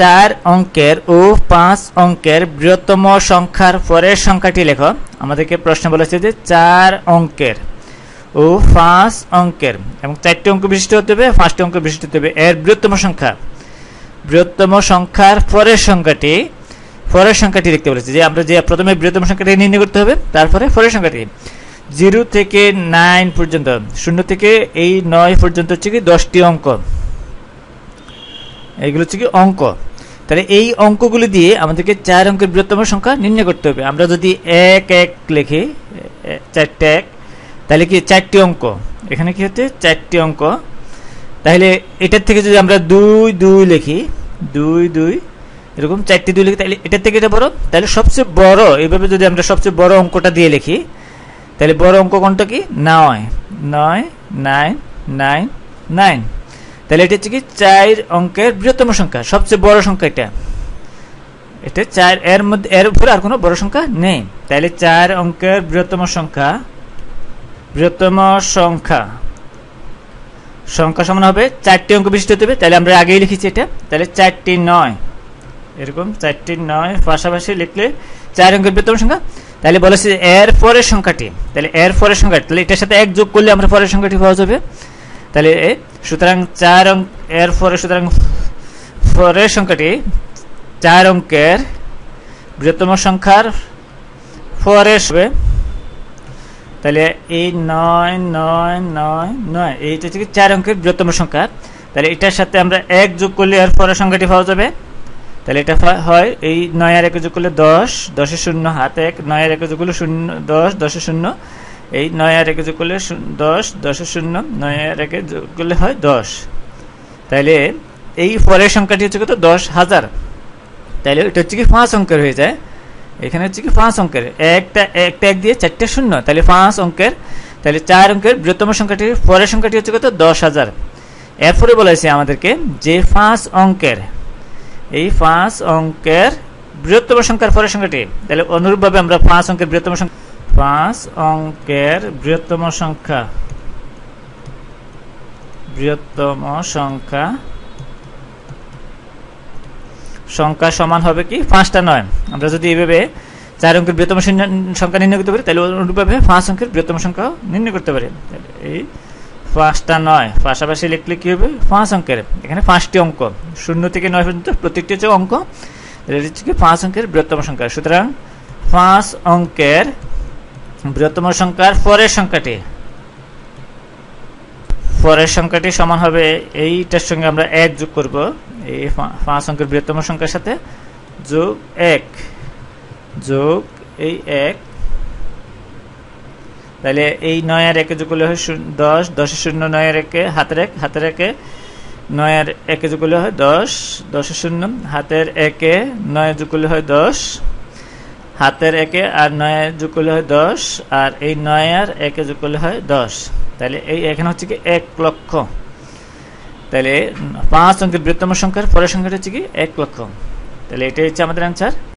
চার অঙ্কের ও পাঁচ অঙ্কের বৃহত্তম সংখ্যার পরের সংখ্যাটি লেখো আমাদেরকে প্রশ্ন বলেছে যে চার অঙ্কের ও পাঁচ অঙ্কের এবং চারটি অঙ্ক বিশিষ্ট হতে হবে পাঁচটি অঙ্ক বিশিষ্ট হতে হবে এর বৃহত্তম সংখ্যা বৃহত্তম সংখ্যার পরের সংখ্যাটি পরের সংখ্যাটি লিখতে বলেছে যে আমরা যে প্রথমে বৃহত্তম সংখ্যাটি নির্ণয় করতে হবে তারপরে পরের সংখ্যাটি জিরো থেকে নাইন পর্যন্ত শূন্য থেকে এই নয় পর্যন্ত হচ্ছে কি দশটি অঙ্ক এগুলো হচ্ছে কি অঙ্ক তাহলে এই অঙ্কগুলি দিয়ে আমাদেরকে চার অঙ্কের বৃহত্তম সংখ্যা নির্ণয় করতে হবে আমরা যদি এক এক লিখি চারটে এক তাহলে কি চারটি অঙ্ক এখানে কি হচ্ছে চারটি অঙ্ক তাহলে এটার থেকে যদি আমরা দুই দুই লিখি দুই দুই এরকম চারটি দুই লিখি তাহলে এটার থেকে এটা বড় তাহলে সবচেয়ে বড় এইভাবে যদি আমরা সবচেয়ে বড় অঙ্কটা দিয়ে লিখি তাহলে বড় অঙ্ক কোনটা কি নয় নয় নাইন নাইন নাইন তাহলে এটা হচ্ছে কি চার অঙ্কের বৃহত্তম সংখ্যা সবচেয়ে বড় সংখ্যা এটা এটা চার এর মধ্যে এর উপরে আর কোনো বড় সংখ্যা নেই তাহলে চার অঙ্কের বৃহত্তম সংখ্যা বৃহত্তম সংখ্যা সংখ্যা সমান হবে চারটি অঙ্ক বিশিষ্ট হতে হবে তাহলে আমরা আগেই লিখেছি এটা তাহলে চারটি নয় এরকম চারটি নয় পাশাপাশি লিখলে চার অঙ্কের বৃহত্তম সংখ্যা তাহলে বলেছে এর পরের সংখ্যাটি তাহলে এর পরের সংখ্যাটি তাহলে এটার সাথে এক যোগ করলে আমরা পরের সংখ্যাটি পাওয়া যাবে তাহলে সুতরাং চার অঙ্ক এর ফলে সুতরাং পরের সংখ্যাটি চার অঙ্কের বৃহত্তম সংখ্যার ফরে হবে তাহলে এই নয় নয় নয় নয় এইটা হচ্ছে চার অঙ্কের বৃহত্তম সংখ্যা তাহলে এটার সাথে আমরা এক যোগ করলে এর পরের সংখ্যাটি পাওয়া যাবে তাহলে এটা হয় এই নয় আর একে যোগ করলে দশ দশে শূন্য হাত এক নয় আর একে যোগ করলে শূন্য দশ দশে শূন্য এই নয় আর একে যোগ করলে দশ দশের শূন্য নয় আর একে যোগ করলে হয় দশ তাইলে এই পরের সংখ্যাটি হচ্ছে কত দশ হাজার তাইলে এটা হচ্ছে কি পাঁচ অঙ্কের হয়ে যায় এখানে হচ্ছে কি পাঁচ অঙ্কের একটা একটা এক দিয়ে চারটে শূন্য তাহলে পাঁচ অঙ্কের তাহলে চার অঙ্কের বৃহত্তম সংখ্যাটি পরের সংখ্যাটি হচ্ছে কত দশ হাজার এরপরে বলেছে আমাদেরকে যে পাঁচ অঙ্কের এই পাঁচ অঙ্কের বৃহত্তম সংখ্যার পরের সংখ্যাটি তাহলে অনুরূপভাবে আমরা পাঁচ অঙ্কের বৃহত্তম সংখ্যা পাঁচ অঙ্কের বৃহত্তম সংখ্যা বৃহত্তম সংখ্যা সংখ্যা সমান হবে কি পাঁচটা নয় আমরা যদি এইভাবে চার অঙ্কের বৃহত্তম সংখ্যা নির্ণয় করতে পারি তাহলে অনুরূপভাবে পাঁচ অঙ্কের বৃহত্তম সংখ্যা নির্ণয় করতে পারি এই পাঁচটা নয় পাশাপাশি লিখলে কি হবে পাঁচ অঙ্কের এখানে পাঁচটি অঙ্ক শূন্য থেকে নয় পর্যন্ত প্রত্যেকটি হচ্ছে অঙ্ক পাঁচ অঙ্কের বৃহত্তম সংখ্যা সুতরাং পাঁচ অঙ্কের বৃহত্তম সংখ্যার পরের সংখ্যাটি পরের সংখ্যাটি সমান হবে এইটার সঙ্গে আমরা এক যোগ করব এই পাঁচ অঙ্কের বৃহত্তম সংখ্যার সাথে যোগ এক যোগ এই এক তাহলে এই নয় আর একে যোগ করলে হয় দশ দশের শূন্য নয় আর একে হাতের এক হাতের একে নয় আর একে যোগ করলে হয় দশ দশের শূন্য হাতের একে নয় যোগ করলে হয় দশ হাতের একে আর নয় যোগ করলে হয় দশ আর এই নয় আর একে যোগ করলে হয় দশ তাহলে এই এখানে হচ্ছে কি এক লক্ষ তাহলে পাঁচ অঙ্কের বৃহত্তম সংখ্যার পরের সংখ্যাটা হচ্ছে কি এক লক্ষ তাহলে এটাই হচ্ছে আমাদের অ্যান্সার